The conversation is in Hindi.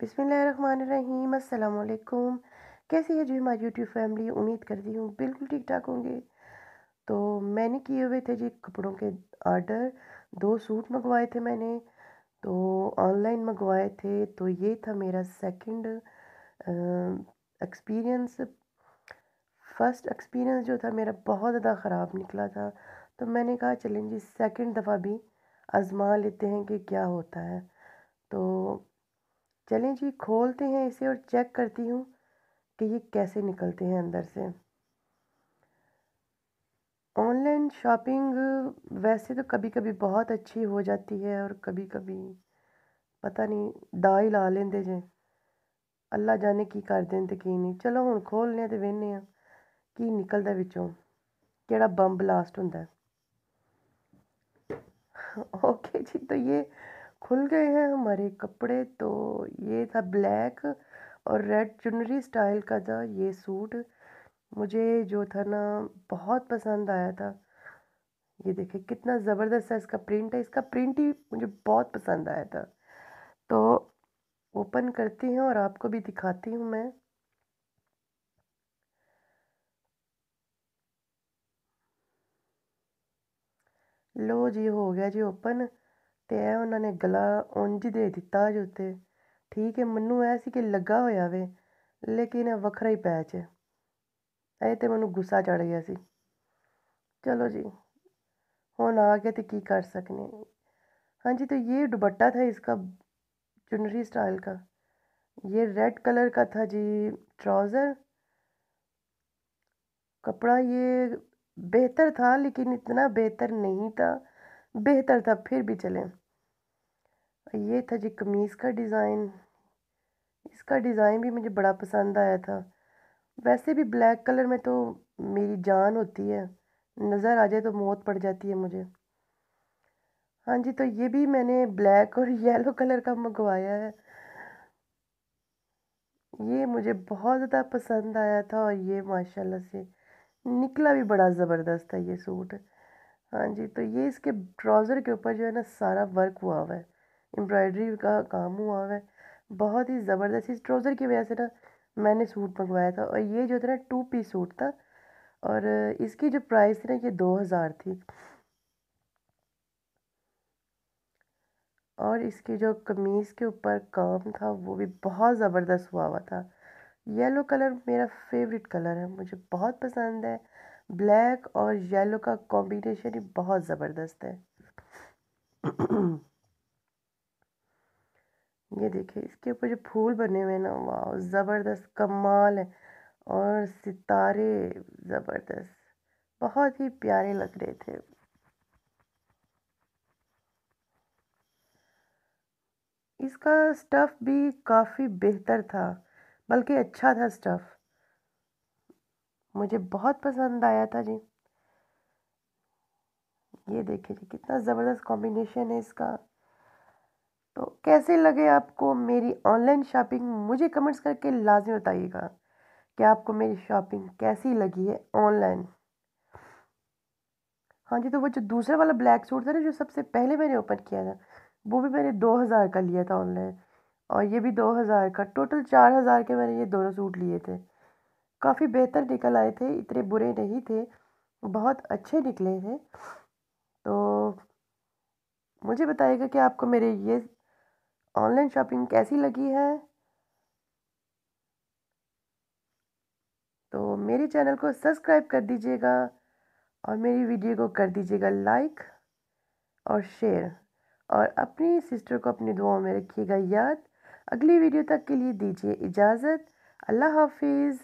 बिसमीम अल्लाम कैसी है जी हमारी यूट्यूब फैमिली उम्मीद करती हूँ बिल्कुल ठीक ठाक होंगे तो मैंने किए हुए थे जी कपड़ों के आर्डर दो सूट मंगवाए थे मैंने तो ऑनलाइन मंगवाए थे तो ये था मेरा सेकंड एक्सपीरियंस फर्स्ट एक्सपीरियंस जो था मेरा बहुत ज़्यादा ख़राब निकला था तो मैंने कहा चलें जी सेकेंड दफ़ा भी आज़मा लेते हैं कि क्या होता है तो चलें जी खोलते हैं इसे और चेक करती हूँ कि ये कैसे निकलते हैं अंदर से ऑनलाइन शॉपिंग वैसे तो कभी कभी बहुत अच्छी हो जाती है और कभी कभी पता नहीं दाई ला लेंदे जे अल्लाह जाने की कर दें तो की नहीं चलो हूँ खोलने तो वह आं की निकलता बिचों के बम ब्लास्ट होंगे ओके जी तो ये खुल गए हैं हमारे कपड़े तो ये था ब्लैक और रेड चुनरी स्टाइल का था ये सूट मुझे जो था ना बहुत पसंद आया था ये देखिए कितना ज़बरदस्त है इसका प्रिंट है इसका प्रिंट ही मुझे बहुत पसंद आया था तो ओपन करती हूँ और आपको भी दिखाती हूँ मैं लो जी हो गया जी ओपन ਤੇ ਐ ਉਹਨਾਂ ਨੇ ਗਲਾ ਉਂਝ ਦੇ ਦਿੱਤਾ ਜੁ ਉਤੇ ਠੀਕ ਹੈ ਮੈਨੂੰ ਐ ਸੀ ਕਿ ਲੱਗਾ ਹੋਇਆ ਵੇ ਲੇਕਿਨ ਵੱਖਰਾ ਹੀ ਪੈਚ ਹੈ ਐ ਤੇ ਮੈਨੂੰ ਗੁੱਸਾ ਚੜ ਗਿਆ ਸੀ ਚਲੋ ਜੀ ਹੁਣ ਆ ਆਗੇ ਤੇ ਕੀ ਕਰ ਸਕਨੇ ਹਾਂਜੀ ਤੇ ਇਹ ਦੁਪੱਟਾ ਥਾ ਇਸ ਕਾ ਚੁਨਰੀ ਸਟਾਈਲ ਦਾ ਇਹ ਰੈੱਡ ਕਲਰ ਦਾ ਥਾ ਜੀ ਟਰਾਊਜ਼ਰ ਕਪੜਾ ਇਹ ਬਿਹਤਰ ਥਾ ਲੇਕਿਨ ਇਤਨਾ ਬਿਹਤਰ ਨਹੀਂ ਥਾ बेहतर था फिर भी चलें ये था जी कमीज़ का डिज़ाइन इसका डिज़ाइन भी मुझे बड़ा पसंद आया था वैसे भी ब्लैक कलर में तो मेरी जान होती है नज़र आ जाए तो मौत पड़ जाती है मुझे हाँ जी तो ये भी मैंने ब्लैक और येलो कलर का मंगवाया है ये मुझे बहुत ज़्यादा पसंद आया था और ये माशाल्लाह से निकला भी बड़ा ज़बरदस्त है ये सूट हाँ जी तो ये इसके ट्राउज़र के ऊपर जो है ना सारा वर्क हुआ हुआ है एम्ब्रॉयडरी का काम हुआ हुआ है बहुत ही ज़बरदस्त इस ट्राउज़र की वजह से ना मैंने सूट मंगवाया था और ये जो था ना टू पीस सूट था और इसकी जो प्राइस थी ना ये दो हज़ार थी और इसकी जो कमीज़ के ऊपर काम था वो भी बहुत ज़बरदस्त हुआ हुआ था येलो कलर मेरा फेवरेट कलर है मुझे बहुत पसंद है ब्लैक और येलो का कॉम्बिनेशन ही बहुत ज़बरदस्त है ये देखिए इसके ऊपर जो फूल बने हुए हैं ना वाह ज़बरदस्त कमाल है और सितारे ज़बरदस्त बहुत ही प्यारे लग रहे थे इसका स्टफ़ भी काफ़ी बेहतर था बल्कि अच्छा था स्टफ़ मुझे बहुत पसंद आया था जी ये देखिए जी कितना ज़बरदस्त कॉम्बिनेशन है इसका तो कैसे लगे आपको मेरी ऑनलाइन शॉपिंग मुझे कमेंट्स करके लाजमी बताइएगा कि आपको मेरी शॉपिंग कैसी लगी है ऑनलाइन हाँ जी तो वो जो दूसरा वाला ब्लैक सूट था ना जो सबसे पहले मैंने ओपन किया था वो भी मैंने दो हज़ार का लिया था ऑनलाइन और ये भी दो हज़ार का टोटल चार हज़ार के मैंने ये दोनों सूट लिए थे काफ़ी बेहतर निकल आए थे इतने बुरे नहीं थे बहुत अच्छे निकले हैं तो मुझे बताइएगा कि आपको मेरे ये ऑनलाइन शॉपिंग कैसी लगी है तो मेरे चैनल को सब्सक्राइब कर दीजिएगा और मेरी वीडियो को कर दीजिएगा लाइक और शेयर और अपनी सिस्टर को अपनी दुआओं में रखिएगा याद अगली वीडियो तक के लिए दीजिए इजाज़त अल्लाह हाफिज़